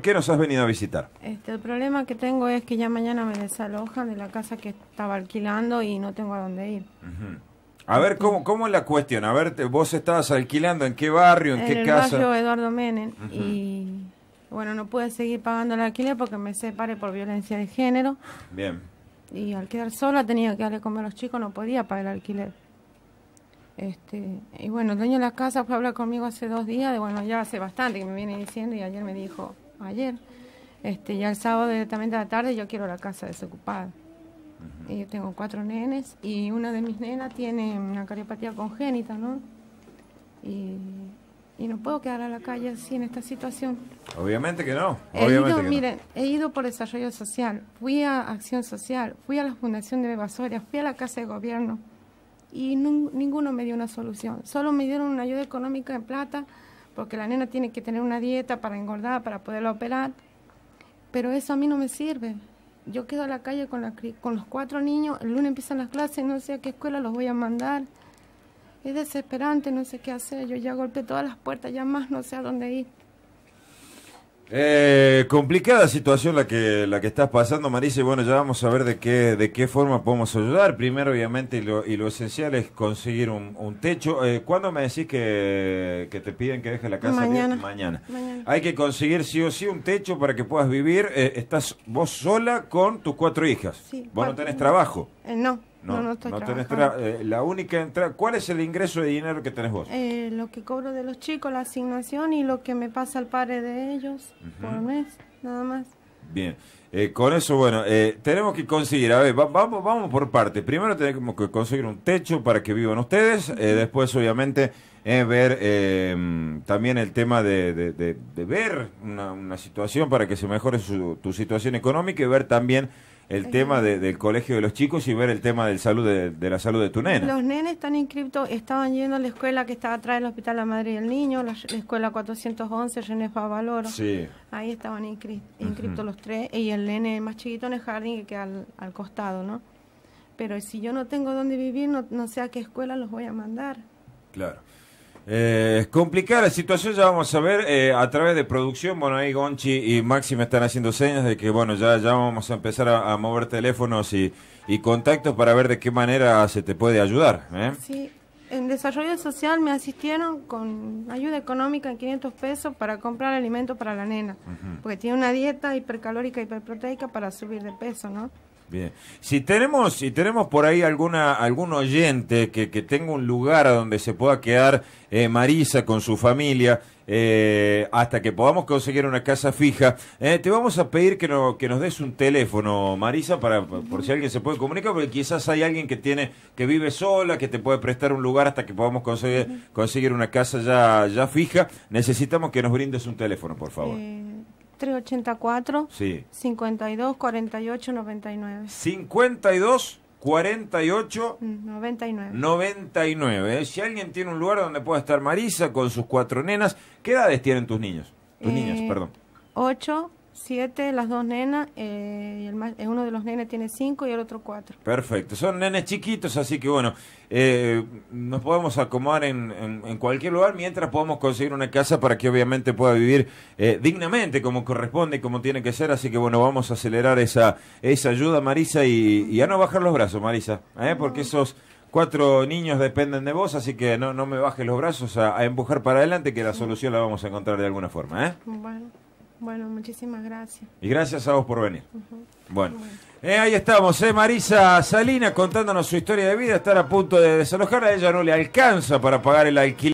qué nos has venido a visitar? Este, el problema que tengo es que ya mañana me desalojan de la casa que estaba alquilando y no tengo a dónde ir. A ver, ¿cómo, ¿cómo es la cuestión? A ver, vos estabas alquilando, ¿en qué barrio, en, qué casa? En Eduardo Menem. Y bueno, no pude seguir pagando el alquiler porque me separé por violencia de género. Bien. Y al quedar sola tenía que darle a los chicos, no podía pagar el alquiler. Este, y bueno, el dueño de la casa fue a hablar conmigo hace dos días, de, bueno, ya hace bastante que me viene diciendo y ayer me dijo, ayer. Este, ya el sábado directamente a la tarde yo quiero la casa desocupada. y yo tengo cuatro nenes y una de mis nenas tiene una cariopatía congénita, ¿no? Y, no puedo quedar a la calle así en esta situación. Obviamente que no. He ido, miren, he ido por desarrollo social, fui a Acción Social, fui a la Fundación de Bebasoria, fui a la Casa de Gobierno y ninguno me dio una solución. Solo me dieron una ayuda económica en plata porque la nena tiene que tener una dieta para engordar, para poderla operar, pero eso a mí no me sirve. Yo quedo a la calle con, la, con los cuatro niños, el lunes empiezan las clases, no sé a qué escuela los voy a mandar. Es desesperante, no sé qué hacer, yo ya golpeé todas las puertas, ya más no sé a dónde ir. Eh, complicada situación la que, la que estás pasando, Marisa, y bueno, ya vamos a ver de qué, de qué forma podemos ayudar. Primero, obviamente, y lo, esencial es conseguir un, techo. Eh, ¿Cuándo me decís que, te piden que dejes la casa? Mañana. Hay que conseguir sí o sí un techo para que puedas vivir. Eh, estás vos sola con tus cuatro hijas. Sí, vos no tenés trabajo. Eh, no, no, no, no estoy eh, la única entrada. ¿Cuál es el ingreso de dinero que tenés vos? Eh, lo que cobro de los chicos, la asignación y lo que me pasa al padre de ellos por mes, nada más. Bien. Eh, con eso, bueno, tenemos que conseguir, a ver, vamos, vamos por partes. Primero tenemos que conseguir un techo para que vivan ustedes. después, obviamente, ver también el tema de, de, ver una, situación para que se mejore su, tu situación económica y ver también el tema del colegio de los chicos y ver el tema del salud de, la salud de tu nena. Los nenes están inscriptos, estaban yendo a la escuela que estaba atrás del Hospital La Madre y el Niño, la, escuela 411 René Favaloro. Sí. Ahí estaban inscriptos los tres y el nene más chiquito en el jardín que queda al, costado, ¿no? Pero si yo no tengo dónde vivir, no, no sé a qué escuela los voy a mandar. Claro. Eh, complicada la situación, ya vamos a ver eh, a través de producción. Bueno, ahí Gonchi y Maxi están haciendo señas de que, bueno, ya, ya vamos a empezar a, mover teléfonos y, contactos para ver de qué manera se te puede ayudar. ¿eh? Sí, en desarrollo social me asistieron con ayuda económica en 500 pesos para comprar alimento para la nena, porque tiene una dieta hipercalórica, hiperproteica para subir de peso, ¿no? Bien. Si tenemos, si tenemos por ahí alguna, algún oyente que, que tenga un lugar a donde se pueda quedar eh, Marisa con su familia, eh, hasta que podamos conseguir una casa fija, eh, te vamos a pedir que, que nos des un teléfono, Marisa, para, por si alguien se puede comunicar, porque quizás hay alguien que tiene, que vive sola, que te puede prestar un lugar hasta que podamos conseguir, conseguir una casa ya, ya fija. Necesitamos que nos brindes un teléfono, por favor. 384 sí. 52 48 99. 52 48 99. 99. Si alguien tiene un lugar donde pueda estar Marisa con sus cuatro nenas, ¿qué edades tienen tus niños? Tus eh, niñas, perdón. 8, siete, las dos nenas, eh, y el eh, uno de los nenes tiene cinco y el otro cuatro. Perfecto, son nenes chiquitos, así que bueno, eh, nos podemos acomodar en, en, cualquier lugar mientras podamos conseguir una casa para que obviamente pueda vivir dignamente como corresponde y como tiene que ser, así que bueno, vamos a acelerar esa, esa ayuda, Marisa, y, a no bajar los brazos, Marisa, porque esos cuatro niños dependen de vos, así que no, no me bajes los brazos a, empujar para adelante, que la solución la vamos a encontrar de alguna forma. ¿eh? Bueno. Bueno, muchísimas gracias. Y gracias a vos por venir. Bueno, eh, ahí estamos, eh, Marisa Salinas contándonos su historia de vida, estar a punto de desalojar, ella no le alcanza para pagar el alquiler.